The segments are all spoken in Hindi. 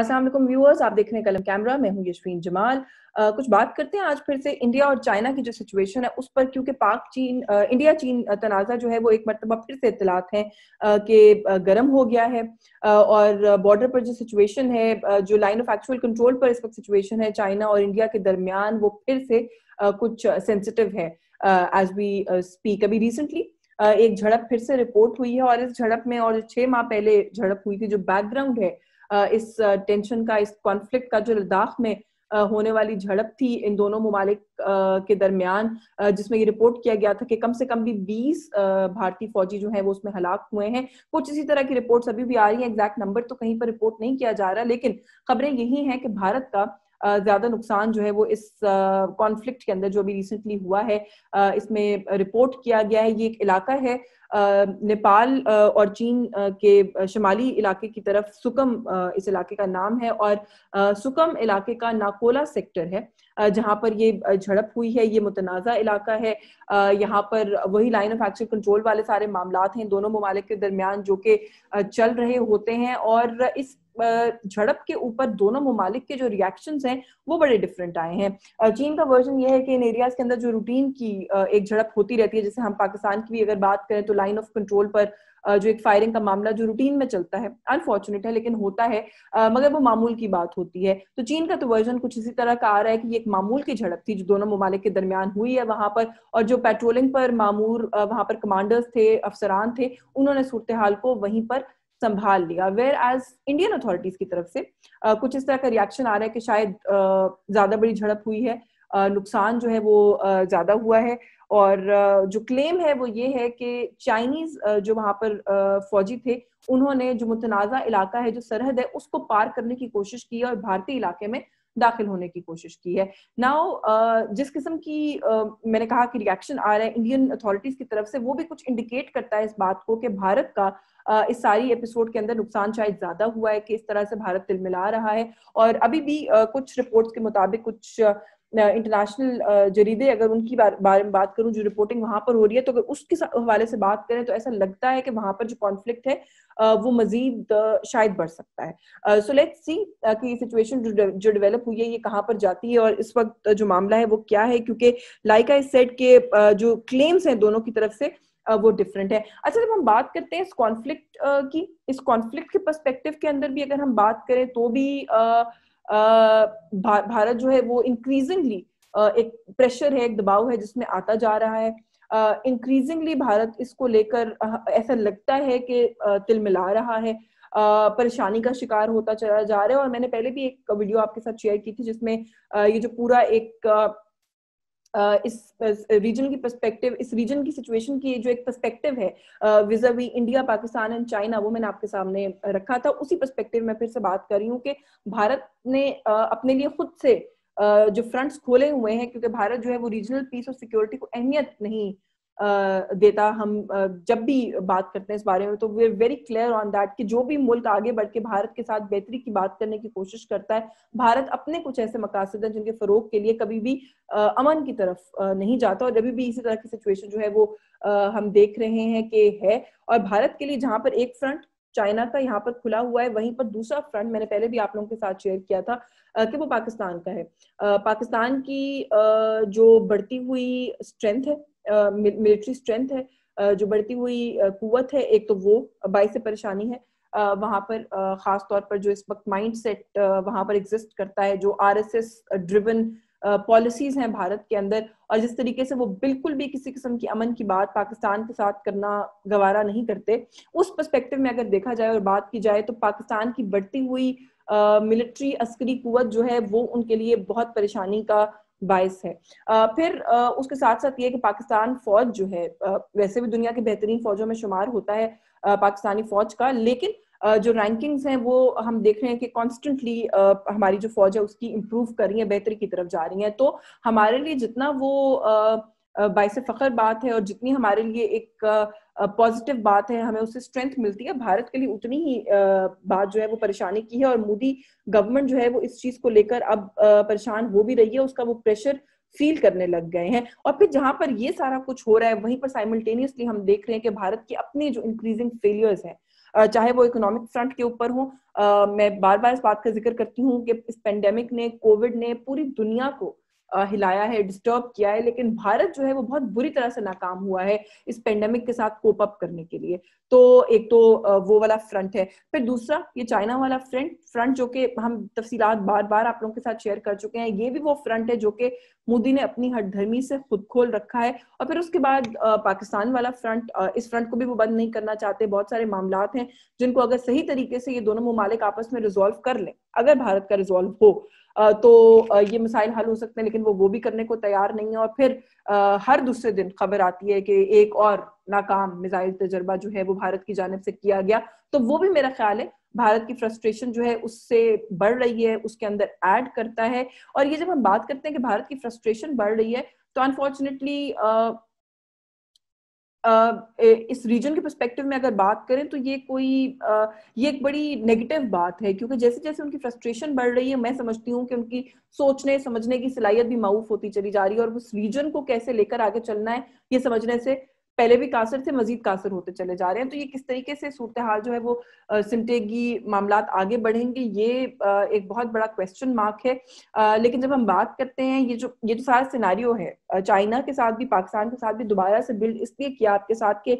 अस्सलाम व्यूअर्स आप देख रहे हैं कलम कैमरा मैं हूं यशवीन जमाल आ, कुछ बात करते हैं आज फिर से इंडिया और चाइना की जो सिचुएशन है उस पर क्योंकि पाक चीन आ, इंडिया चीन तनाज़ा जो है वो एक मरतबा फिर से इतलात हैं कि गर्म हो गया है और बॉर्डर पर जो सिचुएशन है जो लाइन ऑफ एक्चुअल कंट्रोल पर इस वक्त सिचुएशन है चाइना और इंडिया के दरमियान वो फिर से कुछ सेंसिटिव है एज वी स्पीक अभी रिसेंटली एक झड़प फिर से रिपोर्ट हुई है और इस झड़प में और छह माह पहले झड़प हुई थी जो बैकग्राउंड है इस टेंशन का इस कॉन्फ्लिक्ट का जो लद्दाख में होने वाली झड़प थी इन दोनों ममालिक के दरमियान जिसमें ये रिपोर्ट किया गया था कि कम से कम भी 20 भारतीय फौजी जो हैं वो उसमें हलाक हुए हैं कुछ इसी तरह की रिपोर्ट्स अभी भी आ रही हैं एग्जैक्ट नंबर तो कहीं पर रिपोर्ट नहीं किया जा रहा लेकिन खबरें यही हैं कि भारत का ज्यादा नुकसान जो है वो इस कॉन्फ्लिक्ट के अंदर जो अभी रिसेंटली हुआ है इसमें रिपोर्ट किया गया है ये एक इलाका है नेपाल और चीन के शुमाली इलाके की तरफ सुकम इस इलाके का नाम है और सुकम इलाके का नाकोला सेक्टर है जहां पर ये झड़प हुई है ये मुतनाज़ा इलाका है यहाँ पर वही लाइन ऑफ एक्शन कंट्रोल वाले सारे मामला हैं दोनों ममालिक के दरमियान जो कि चल रहे होते हैं और इस झड़प के ऊपर दोनों ममालिक के जो रिएक्शन हैं वो बड़े डिफरेंट आए हैं चीन का वर्जन ये है कि इन एरियाज के अंदर जो रूटीन की एक झड़प होती रहती है जैसे हम पाकिस्तान की भी अगर बात करें तो लाइन ऑफ कंट्रोल पर जो एक फायरिंग का मामला जो रूटीन में चलता है अनफॉर्चुनेट है लेकिन होता है मगर वो मामूल की बात होती है तो चीन का तो वर्जन कुछ इसी तरह का आ रहा है कि ये एक मामूल की झड़प थी जो दोनों ममालिक के दरमियान हुई है वहां पर और जो पेट्रोलिंग पर मामूर वहां पर कमांडर्स थे अफसरान थे उन्होंने सूरत हाल को वहीं पर संभाल लिया वेयर एज इंडियन अथॉरिटीज की तरफ से कुछ इस तरह का रिएक्शन आ रहा है कि शायद ज्यादा बड़ी झड़प हुई है नुकसान जो है वो ज़्यादा हुआ है और जो क्लेम है वो ये है कि चाइनीज जो वहां पर फौजी थे उन्होंने जो मुतनाज़ा इलाका है जो सरहद है उसको पार करने की कोशिश की और भारतीय इलाके में दाखिल होने की कोशिश की है नाउ जिस किस्म की मैंने कहा कि रिएक्शन आ रहा है इंडियन अथॉरिटीज की तरफ से वो भी कुछ इंडिकेट करता है इस बात को कि भारत का इस सारी एपिसोड के अंदर नुकसान शायद ज्यादा हुआ है कि इस तरह से भारत तिलमिला रहा है और अभी भी कुछ रिपोर्ट्स के मुताबिक कुछ इंटरनेशनल जरीदे अगर उनकी बारे में बात करूं जो रिपोर्टिंग वहां पर हो रही है तो अगर उसके हवाले से बात करें तो ऐसा लगता है कि वहां पर जो कॉन्फ्लिक्ट है वो मजीद शायद बढ़ सकता है सो लेट्स सी कि ये सिचुएशन जो डेवलप हुई है ये कहाँ पर जाती है और इस वक्त जो मामला है वो क्या है क्योंकि लाइका इस सेट के जो क्लेम्स हैं दोनों की तरफ से वो डिफरेंट है अच्छा जब हम बात करते हैं इस कॉन्फ्लिक्ट की इस कॉन्फ्लिक्ट के पर्सपेक्टिव के अंदर भी अगर हम बात करें तो भी आ, भा, भारत जो है वो इंक्रीजिंगली एक प्रेशर है एक दबाव है जिसमें आता जा रहा है इंक्रीजिंगली भारत इसको लेकर ऐसा लगता है कि तिलमिला रहा है परेशानी का शिकार होता चला जा रहा है और मैंने पहले भी एक वीडियो आपके साथ शेयर की थी जिसमें ये जो पूरा एक इस रीजन की पर्सपेक्टिव इस रीजन की सिचुएशन की जो एक पर्सपेक्टिव है vis a vis India Pakistan and China वो मैंने आपके सामने रखा था उसी पर्सपेक्टिव में फिर से बात कर रही हूँ कि भारत ने अपने लिए खुद से जो फ्रंट्स खोले हुए हैं क्योंकि भारत जो है वो रीजनल पीस और सिक्योरिटी को अहमियत नहीं देता हम जब भी बात करते हैं इस बारे में तो we are very clear on that कि जो भी मुल्क आगे बढ़ के भारत के साथ बेहतरी की बात करने की कोशिश करता है भारत अपने कुछ ऐसे मकासद हैं जिनके फरोग के लिए कभी भी अमन की तरफ नहीं जाता और अभी भी इसी तरह की सिचुएशन जो है वो हम देख रहे हैं कि है और भारत के लिए जहाँ पर एक फ्रंट चाइना का यहाँ पर खुला हुआ है वहीं पर दूसरा फ्रंट मैंने पहले भी आप लोगों के साथ शेयर किया था कि वो पाकिस्तान का है पाकिस्तान की जो बढ़ती हुई स्ट्रेंथ है मिलिट्री स्ट्रेंथ है जो बढ़ती हुई कुत है एक तो वो बाई से परेशानी है वहां पर खास तौर पर जो इस वक्त माइंड सेट वहां पर एग्जिस्ट करता है जो R S S driven policies हैं भारत के अंदर और जिस तरीके से वो बिल्कुल भी किसी किस्म की अमन की बात पाकिस्तान के साथ करना गवारा नहीं करते उस पर्सपेक्टिव में अगर देखा जाए और बात की जाए तो पाकिस्तान की बढ़ती हुई मिलिट्री अस्करी कुत जो है वो उनके लिए बहुत परेशानी का बायस है फिर उसके साथ साथ ये कि पाकिस्तान फौज जो है वैसे भी दुनिया की बेहतरीन फौजों में शुमार होता है पाकिस्तानी फौज का लेकिन जो रैंकिंग्स हैं वो हम देख रहे हैं कि कॉन्स्टेंटली हमारी जो फौज है उसकी इम्प्रूव कर रही है बेहतरी की तरफ जा रही है तो हमारे लिए जितना वो बाइस फ़खर बात है और जितनी हमारे लिए एक पॉजिटिव बात है हमें उससे स्ट्रेंथ मिलती है भारत के लिए उतनी ही बात जो है वो परेशानी की है और मोदी गवर्नमेंट जो है वो इस चीज को लेकर अब परेशान हो भी रही है उसका वो प्रेशर फील करने लग गए हैं और फिर जहां पर ये सारा कुछ हो रहा है वहीं पर साइमल्टेनियसली हम देख रहे हैं कि भारत की अपने जो इंक्रीजिंग फेलियर्स हैं चाहे वो इकोनॉमिक फ्रंट के ऊपर हो मैं बार बार इस बात का जिक्र करती हूँ कि इस पेंडेमिक ने कोविड ने पूरी दुनिया को हिलाया है डिस्टर्ब किया है लेकिन भारत जो है वो बहुत बुरी तरह से नाकाम हुआ है इस पेंडेमिक के साथ कोप अप करने के लिए तो एक तो वो वाला फ्रंट है फिर दूसरा ये चाइना वाला फ्रंट फ्रंट जो कि हम तफसीलात बार बार आप लोगों के साथ शेयर कर चुके हैं ये भी वो फ्रंट है जो कि मोदी ने अपनी हटधर्मी से खुद खोल रखा है और फिर उसके बाद पाकिस्तान वाला फ्रंट इस फ्रंट को भी वो बंद नहीं करना चाहते बहुत सारे मामला हैं जिनको अगर सही तरीके से ये दोनों ममालिक आपस में रिजोल्व कर लें अगर भारत का रिजोल्व हो तो ये मसाइल हल हो सकते हैं लेकिन वो वो भी करने को तैयार नहीं है और फिर हर दूसरे दिन खबर आती है कि एक और नाकाम मिसाइल तजर्बा जो है वो भारत की जानब से किया गया तो वो भी मेरा ख्याल है भारत की फ्रस्ट्रेशन जो है उससे बढ़ रही है उसके अंदर ऐड करता है और ये जब हम बात करते हैं कि भारत की फ्रस्ट्रेशन बढ़ रही है तो अनफॉर्चुनेटली इस रीजन के परस्पेक्टिव में अगर बात करें तो ये कोई ये एक बड़ी नेगेटिव बात है क्योंकि जैसे जैसे उनकी फ्रस्ट्रेशन बढ़ रही है मैं समझती हूँ कि उनकी सोचने समझने की सलाहियत भी माऊफ होती चली जा रही है और उस रीजन को कैसे लेकर आगे चलना है ये समझने से पहले भी कासर से मजीद कासर होते चले जा रहे हैं तो ये किस तरीके से सूरत हाल जो है वो सिमटेगी मामला आगे बढ़ेंगे ये एक बहुत बड़ा क्वेश्चन मार्क है लेकिन जब हम बात करते हैं ये जो ये जो सारा सिनारियो है चाइना के साथ भी पाकिस्तान के साथ भी दोबारा से बिल्ड इसलिए किया आपके साथ के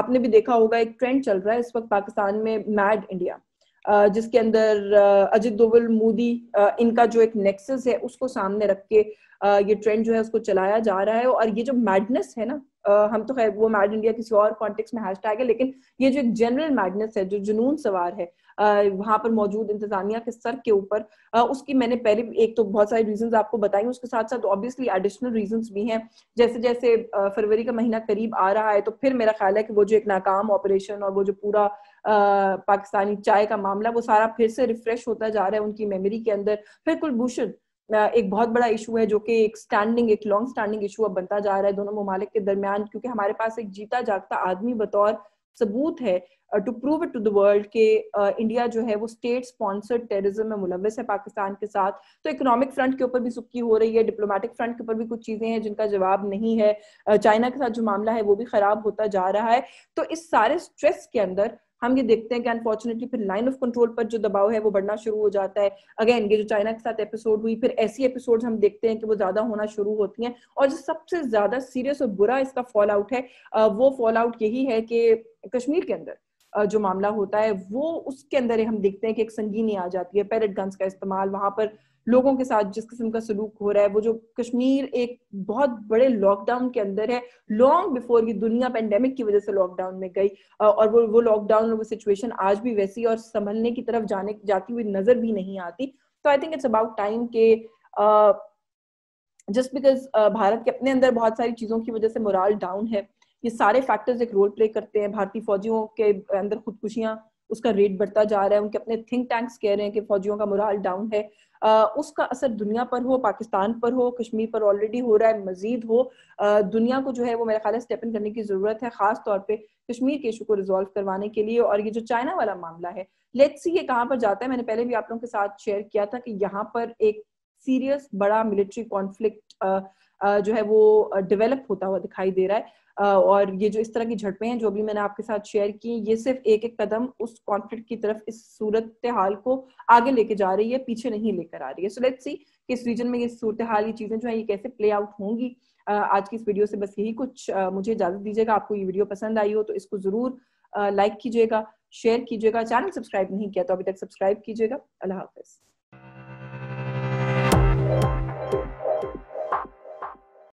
आपने भी देखा होगा एक ट्रेंड चल रहा है इस वक्त पाकिस्तान में मैड इंडिया जिसके अंदर अजित दोवल मोदी इनका जो एक नेक्सस है उसको सामने रख के ये ट्रेंड जो है उसको चलाया जा रहा है और ये जो मैडनेस है ना Uh, हम तो खैर वो मैड इंडिया किसी और कॉन्टेक्स्ट में हैशटैग है लेकिन ये जो एक जनरल मैडनेस है जो जुनून सवार है uh, वहां पर मौजूद इंतजामिया के सर के ऊपर uh, उसकी मैंने पहले एक तो बहुत सारे रीजंस आपको बताई उसके साथ साथ ऑब्वियसली एडिशनल रीजंस भी हैं जैसे जैसे फरवरी का महीना करीब आ रहा है तो फिर मेरा ख्याल है कि वो जो एक नाकाम ऑपरेशन और वो जो पूरा पाकिस्तानी चाय का मामला वो सारा फिर से रिफ्रेश होता जा रहा है उनकी मेमोरी के अंदर फिर कुलभूषण एक बहुत बड़ा इशू है जो कि एक स्टैंडिंग एक लॉन्ग स्टैंडिंग इशू अब बनता जा रहा है दोनों ममालिक के दरमियान क्योंकि हमारे पास एक जीता जागता आदमी बतौर सबूत है to prove it to the world के इंडिया जो है वो स्टेट स्पॉन्सर्ड टेररिज्म में मुलविस है पाकिस्तान के साथ तो इकोनॉमिक फ्रंट के ऊपर भी सुक्की हो रही है डिप्लोमेटिक फ्रंट के ऊपर भी कुछ चीजें हैं जिनका जवाब नहीं है चाइना के साथ जो मामला है वो भी खराब होता जा रहा है तो इस सारे स्ट्रेस के अंदर हम ये देखते हैं कि अनफॉर्चुनेटली फिर लाइन ऑफ कंट्रोल पर जो दबाव है वो बढ़ना शुरू हो जाता है अगेन ये जो चाइना के साथ एपिसोड हुई फिर ऐसी एपिसोड हम देखते हैं कि वो ज्यादा होना शुरू होती हैं और जो सबसे ज्यादा सीरियस और बुरा इसका फॉल आउट है वो फॉल आउट यही है कि कश्मीर के अंदर जो मामला होता है वो उसके अंदर हम देखते हैं कि एक संगीनी आ जाती है पैरेट गन्स का इस्तेमाल वहां पर लोगों के साथ जिस किस्म का सलूक हो रहा है वो जो कश्मीर एक बहुत बड़े लॉकडाउन के अंदर है लॉन्ग बिफोर की दुनिया पेंडेमिक की वजह से लॉकडाउन में गई और वो वो लॉकडाउन और वो सिचुएशन आज भी वैसी और संभलने की तरफ जाने जाती हुई नजर भी नहीं आती तो I think it's about time के जस्ट बिकॉज भारत के अपने अंदर बहुत सारी चीजों की वजह से मोराल डाउन है ये सारे फैक्टर्स एक रोल प्ले करते हैं भारतीय फौजियों के अंदर खुदकुशियां उसका रेट बढ़ता जा रहा है उनके अपने थिंक टैंक्स कह रहे हैं कि फौजियों का मुराल डाउन है आ, उसका असर दुनिया पर हो पाकिस्तान पर हो कश्मीर पर ऑलरेडी हो रहा है मजीद हो आ, दुनिया को जो है वो मेरे ख्याल स्टेप इन करने की जरूरत है खास तौर पे कश्मीर के इशू को रिजोल्व करवाने के लिए और ये जो चाइना वाला मामला है लेट्स सी ये कहाँ पर जाता है मैंने पहले भी आप लोगों के साथ शेयर किया था कि यहाँ पर एक सीरियस बड़ा मिलिट्री कॉन्फ्लिक्ट जो है वो डेवलप होता हुआ दिखाई दे रहा है और ये जो इस तरह की झटपें हैं जो भी मैंने आपके साथ शेयर की ये सिर्फ एक एक कदम उस कॉन्फ्लिक्ट की तरफ इस सूरत हाल को आगे लेके जा रही है पीछे नहीं लेकर आ रही है सो लेट्स सी कि इस रीजन में ये सूरत हाल ये चीजें जो है ये कैसे प्ले आउट होंगी आज की इस वीडियो से बस यही कुछ मुझे इजाजत दीजिएगा आपको ये वीडियो पसंद आई हो तो इसको जरूर लाइक कीजिएगा शेयर कीजिएगा चैनल सब्सक्राइब नहीं किया तो अभी तक सब्सक्राइब कीजिएगा अल्लाह हाफिज़